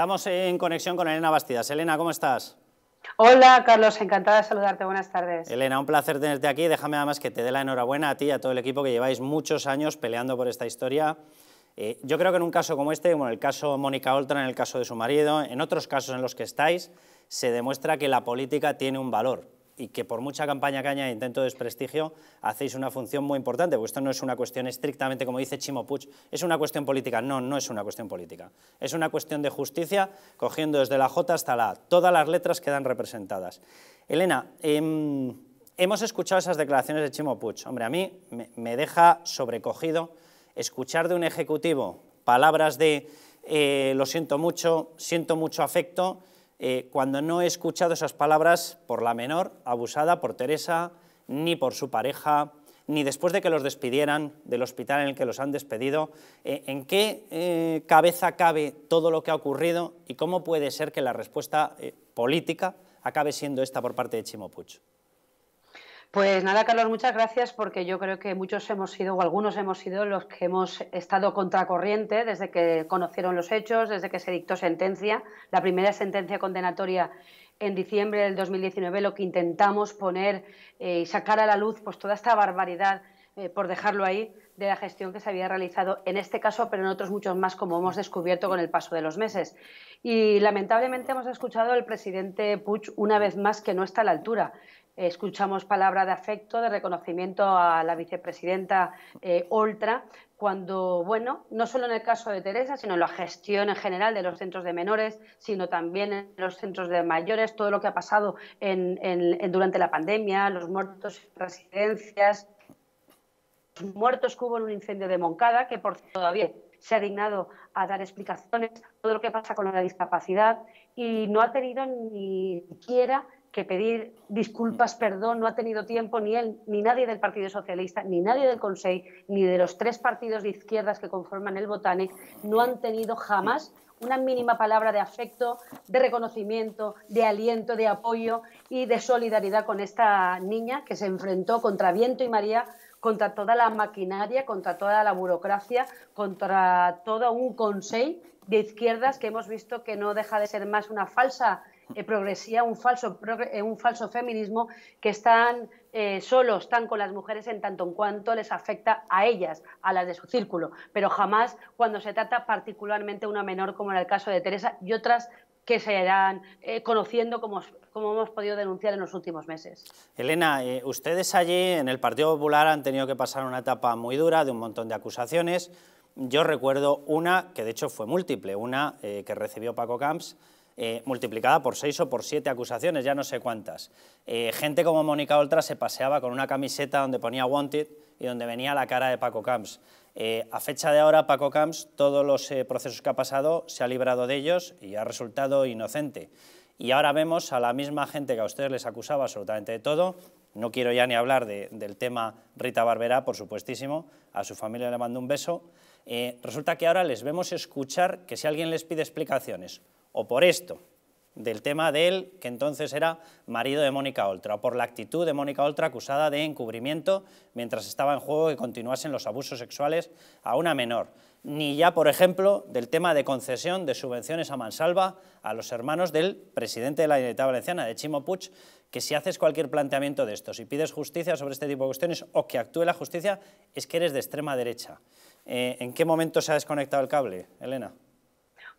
Estamos en conexión con Elena Bastidas. Elena, ¿cómo estás? Hola, Carlos, encantada de saludarte. Buenas tardes. Elena, un placer tenerte aquí. Déjame además que te dé la enhorabuena a ti y a todo el equipo que lleváis muchos años peleando por esta historia. Eh, yo creo que en un caso como este, como en el caso Mónica Oltra, en el caso de su marido, en otros casos en los que estáis, se demuestra que la política tiene un valor, y que por mucha campaña caña e intento de desprestigio, hacéis una función muy importante, porque esto no es una cuestión estrictamente, como dice Chimo Puig, es una cuestión política. No, no es una cuestión política. Es una cuestión de justicia, cogiendo desde la J hasta la A. Todas las letras quedan representadas. Elena, em, hemos escuchado esas declaraciones de Chimo Puig. Hombre, a mí me, deja sobrecogido escuchar de un ejecutivo palabras de eh, lo siento mucho, siento mucho afecto, eh, cuando no he escuchado esas palabras por la menor, abusada por Teresa, ni por su pareja, ni después de que los despidieran del hospital en el que los han despedido, eh, ¿en qué eh, cabeza cabe todo lo que ha ocurrido y cómo puede ser que la respuesta política acabe siendo esta por parte de Chimo pues nada, Carlos, muchas gracias porque yo creo que muchos hemos sido, o algunos hemos sido, los que hemos estado contracorriente desde que conocieron los hechos, desde que se dictó sentencia. La primera sentencia condenatoria en diciembre del 2019, lo que intentamos poner eh, y sacar a la luz pues, toda esta barbaridad, eh, por dejarlo ahí, de la gestión que se había realizado en este caso, pero en otros muchos más, como hemos descubierto con el paso de los meses. Y lamentablemente hemos escuchado al presidente Puig una vez más que no está a la altura. Eh, escuchamos palabras de afecto, de reconocimiento a la vicepresidenta eh, Oltra, cuando, bueno, no solo en el caso de Teresa, sino en la gestión en general de los centros de menores, sino también en los centros de mayores, todo lo que ha pasado durante la pandemia, los muertos en residencias, los muertos que hubo en un incendio de Moncada, que por todavía se ha dignado a dar explicaciones, todo lo que pasa con la discapacidad y no ha tenido ni siquiera que pedir disculpas, mm. perdón, no ha tenido tiempo ni él, ni nadie del Partido Socialista, ni nadie del Consejo, ni de los tres partidos de izquierdas que conforman el Botanic, no han tenido jamás una mínima palabra de afecto, de reconocimiento, de aliento, de apoyo y de solidaridad con esta niña que se enfrentó contra viento y María, contra toda la maquinaria, contra toda la burocracia, contra todo un Consejo de izquierdas que hemos visto que no deja de ser más una falsa eh, progresía, un falso, eh, un falso feminismo que están eh, solos, están con las mujeres en tanto en cuanto les afecta a ellas, a las de su círculo, pero jamás cuando se trata particularmente una menor, como en el caso de Teresa y otras que se irán conociendo como, hemos podido denunciar en los últimos meses. Elena, ustedes allí en el Partido Popular han tenido que pasar una etapa muy dura de un montón de acusaciones. Yo recuerdo una que de hecho fue múltiple, una que recibió Paco Camps eh, multiplicada por seis o por siete acusaciones, ya no sé cuántas. Eh, gente como Mónica Oltra se paseaba con una camiseta donde ponía Wanted y donde venía la cara de Paco Camps. Eh, a fecha de ahora, Paco Camps, todos los procesos que ha pasado, se ha librado de ellos y ha resultado inocente. Y ahora vemos a la misma gente que a ustedes les acusaba absolutamente de todo, no quiero ya ni hablar del tema Rita Barberá, por supuestísimo, a su familia le mando un beso, eh, resulta que ahora les vemos escuchar que si alguien les pide explicaciones, o por esto, del tema de él, que entonces era marido de Mónica Oltra, o por la actitud de Mónica Oltra acusada de encubrimiento mientras estaba en juego que continuasen los abusos sexuales a una menor ni ya, por ejemplo, del tema de concesión de subvenciones a mansalva a los hermanos del presidente de la Unidad Valenciana, de Chimo Puig, que si haces cualquier planteamiento de esto, si pides justicia sobre este tipo de cuestiones o que actúe la justicia, es que eres de extrema derecha. Eh, ¿En qué momento se ha desconectado el cable, Elena?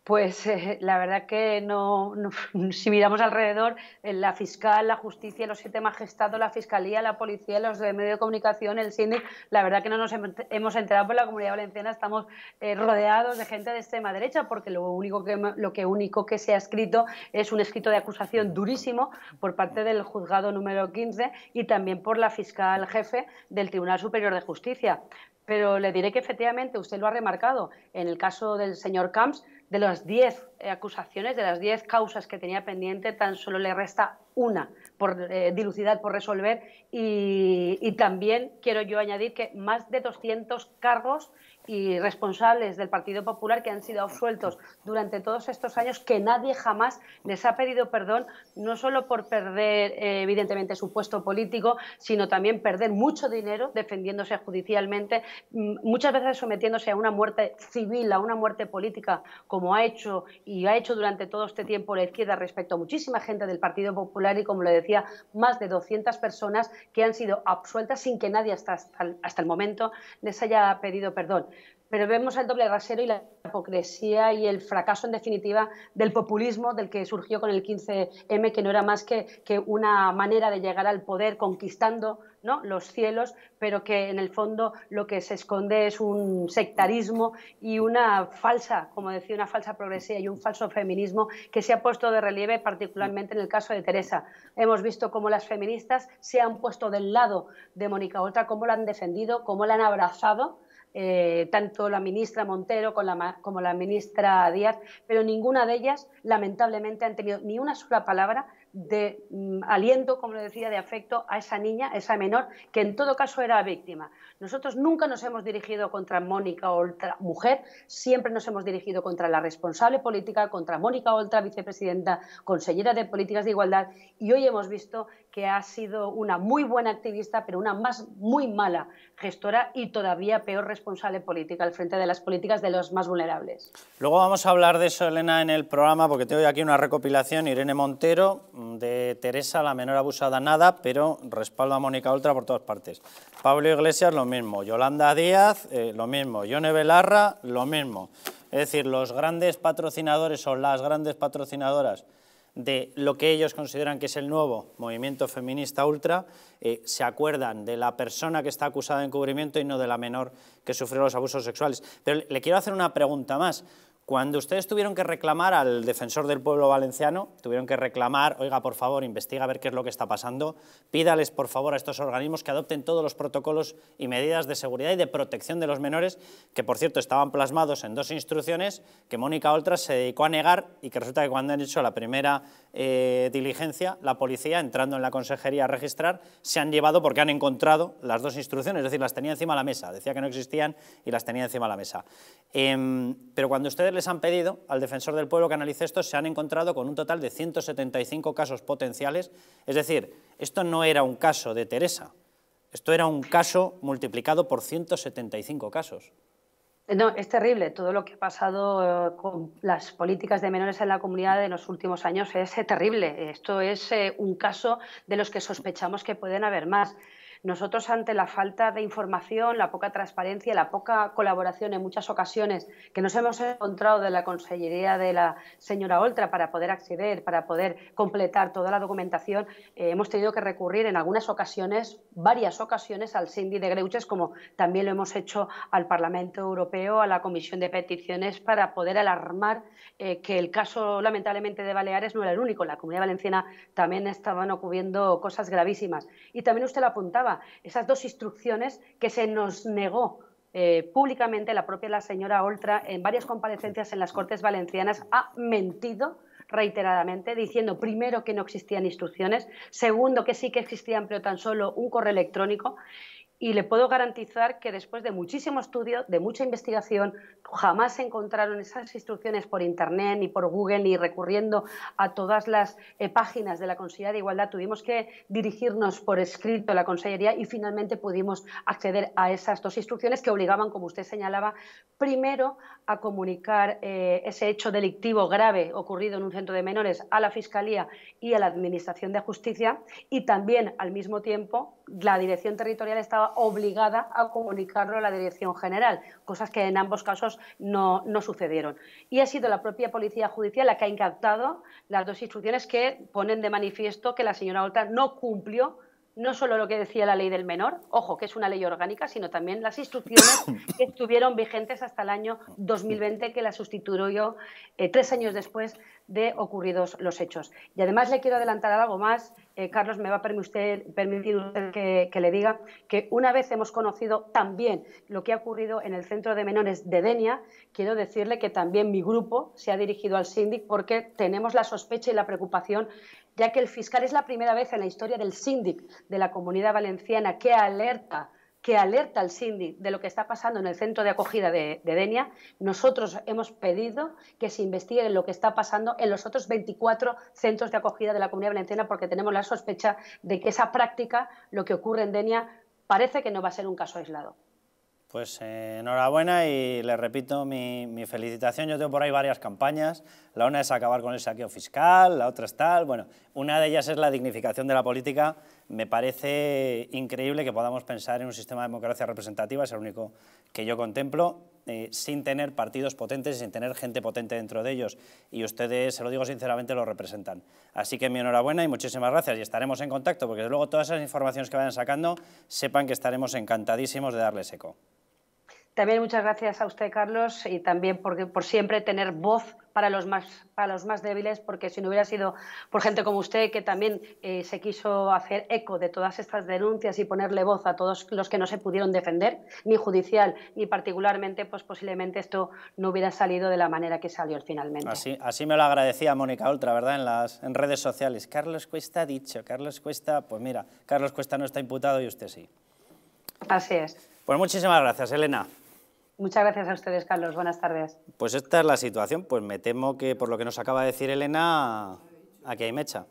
pues eh, la verdad que no, si miramos alrededor, eh, la fiscal, la justicia, los siete magistrados, la fiscalía, la policía, los de medio de comunicación, el cine, la verdad que no nos hemos enterado por la comunidad valenciana, estamos eh, rodeados de gente de extrema derecha, porque lo único que, lo que único que se ha escrito es un escrito de acusación durísimo por parte del juzgado número 15 y también por la fiscal jefe del Tribunal Superior de Justicia. Pero le diré que efectivamente, usted lo ha remarcado, en el caso del señor Camps, de las 10 acusaciones, de las 10 causas que tenía pendiente, tan solo le resta una por eh, dilucidar, por resolver. Y, y, también quiero yo añadir que más de 200 cargos y responsables del Partido Popular que han sido absueltos durante todos estos años, que nadie jamás les ha pedido perdón, no solo por perder, eh, evidentemente, su puesto político, sino también perder mucho dinero defendiéndose judicialmente, mm, muchas veces sometiéndose a una muerte civil, a una muerte política, como ha hecho y ha hecho durante todo este tiempo la izquierda respecto a muchísima gente del Partido Popular y, como le decía, más de 200 personas que han sido absueltas sin que nadie hasta, hasta el momento les haya pedido perdón pero vemos el doble rasero y la hipocresía y el fracaso, en definitiva, del populismo del que surgió con el 15M, que no era más que, que una manera de llegar al poder conquistando ¿no? los cielos, pero que en el fondo lo que se esconde es un sectarismo y una falsa, como decía, una falsa progresía y un falso feminismo que se ha puesto de relieve particularmente en el caso de Teresa. Hemos visto cómo las feministas se han puesto del lado de Mónica Oltra, cómo la han defendido, cómo la han abrazado eh, tanto la ministra Montero como la, ministra Díaz, pero ninguna de ellas, lamentablemente, han tenido ni una sola palabra de mm, aliento, como le decía, de afecto a esa niña, esa menor, que en todo caso era víctima. Nosotros nunca nos hemos dirigido contra Mónica Oltra, mujer, siempre nos hemos dirigido contra la responsable política, contra Mónica Oltra, vicepresidenta, consellera de Políticas de Igualdad, y hoy hemos visto que ha sido una muy buena activista, pero una más muy mala gestora y todavía peor responsable política al frente de las políticas de los más vulnerables. Luego vamos a hablar de eso, Elena, en el programa, porque tengo aquí una recopilación, Irene Montero, de Teresa, la menor abusada nada, pero respaldo a Mónica Oltra por todas partes. Pablo Iglesias, lo mismo. Yolanda Díaz, eh, lo mismo. Yone Belarra, lo mismo. Es decir, los grandes patrocinadores o las grandes patrocinadoras de lo que ellos consideran que es el nuevo movimiento feminista ultra, eh, se acuerdan de la persona que está acusada de encubrimiento y no de la menor que sufrió los abusos sexuales. Pero le quiero hacer una pregunta más. Cuando ustedes tuvieron que reclamar al defensor del pueblo valenciano, tuvieron que reclamar, oiga, por favor, investiga a ver qué es lo que está pasando, pídales, por favor, a estos organismos que adopten todos los protocolos y medidas de seguridad y de protección de los menores, que, por cierto, estaban plasmados en dos instrucciones que Mónica Oltras se dedicó a negar y que resulta que cuando han hecho la primera eh, diligencia, la policía, entrando en la consejería a registrar, se han llevado porque han encontrado las dos instrucciones, es decir, las tenía encima de la mesa, decía que no existían y las tenía encima la mesa. Em, pero cuando ustedes les han pedido al defensor del pueblo que analice esto, se han encontrado con un total de 175 casos potenciales, es decir, esto no era un caso de Teresa, esto era un caso multiplicado por 175 casos. No, es terrible. Todo lo que ha pasado eh, con las políticas de menores en la comunidad en los últimos años es eh, terrible. Esto es eh, un caso de los que sospechamos que pueden haber más. Nosotros ante la falta de información, la poca transparencia, la poca colaboración en muchas ocasiones que nos hemos encontrado de la Consellería de la señora Oltra para poder acceder, para poder completar toda la documentación, eh, hemos tenido que recurrir en algunas ocasiones, varias ocasiones, al Cindy de Greuches, como también lo hemos hecho al Parlamento Europeo, a la Comisión de Peticiones, para poder alarmar eh, que el caso lamentablemente de Baleares no era el único. En la Comunidad Valenciana también estaban ocurriendo cosas gravísimas. Y también usted lo apuntaba, esas dos instrucciones que se nos negó eh, públicamente la propia la señora Oltra en varias comparecencias en las Cortes Valencianas ha mentido reiteradamente diciendo primero que no existían instrucciones, segundo que sí que existían pero tan solo un correo electrónico y le puedo garantizar que después de muchísimo estudio, de mucha investigación, jamás se encontraron esas instrucciones por Internet, ni por Google, ni recurriendo a todas las eh, páginas de la Consejería de Igualdad. Tuvimos que dirigirnos por escrito a la Consellería y finalmente pudimos acceder a esas dos instrucciones que obligaban, como usted señalaba, primero a comunicar eh, ese hecho delictivo grave ocurrido en un centro de menores a la Fiscalía y a la Administración de Justicia y también al mismo tiempo la dirección territorial estaba obligada a comunicarlo a la dirección general, cosas que en ambos casos no, sucedieron. Y ha sido la propia Policía Judicial la que ha incautado las dos instrucciones que ponen de manifiesto que la señora Oltra no cumplió no solo lo que decía la ley del menor, ojo, que es una ley orgánica, sino también las instrucciones que estuvieron vigentes hasta el año 2020, que la sustituyó yo eh, tres años después de ocurridos los hechos. Y además le quiero adelantar algo más, eh, Carlos, me va a permitir, usted que, le diga que una vez hemos conocido también lo que ha ocurrido en el Centro de Menores de Denia, quiero decirle que también mi grupo se ha dirigido al síndic porque tenemos la sospecha y la preocupación ya que el fiscal es la primera vez en la historia del síndic de la Comunidad Valenciana que alerta que alerta al síndic de lo que está pasando en el centro de acogida de, de, Denia, nosotros hemos pedido que se investigue lo que está pasando en los otros 24 centros de acogida de la Comunidad Valenciana porque tenemos la sospecha de que esa práctica, lo que ocurre en Denia, parece que no va a ser un caso aislado. Pues eh, enhorabuena y le repito mi, felicitación. Yo tengo por ahí varias campañas. La una es acabar con el saqueo fiscal, la otra es tal. Bueno, una de ellas es la dignificación de la política. Me parece increíble que podamos pensar en un sistema de democracia representativa, es el único que yo contemplo, eh, sin tener partidos potentes y sin tener gente potente dentro de ellos. Y ustedes, se lo digo sinceramente, lo representan. Así que mi enhorabuena y muchísimas gracias. Y estaremos en contacto, porque luego todas esas informaciones que vayan sacando, sepan que estaremos encantadísimos de darles eco. También muchas gracias a usted, Carlos, y también porque, por siempre tener voz para los más para los más débiles, porque si no hubiera sido por gente como usted que también eh, se quiso hacer eco de todas estas denuncias y ponerle voz a todos los que no se pudieron defender, ni judicial ni particularmente, pues posiblemente esto no hubiera salido de la manera que salió finalmente. Así, así me lo agradecía Mónica Ultra, ¿verdad? En las en redes sociales. Carlos Cuesta ha dicho, Carlos Cuesta, pues mira, Carlos Cuesta no está imputado y usted sí. Así es. Pues muchísimas gracias, Elena. Muchas gracias a ustedes, Carlos. Buenas tardes. Pues esta es la situación. Pues me temo que por lo que nos acaba de decir Elena, aquí hay mecha.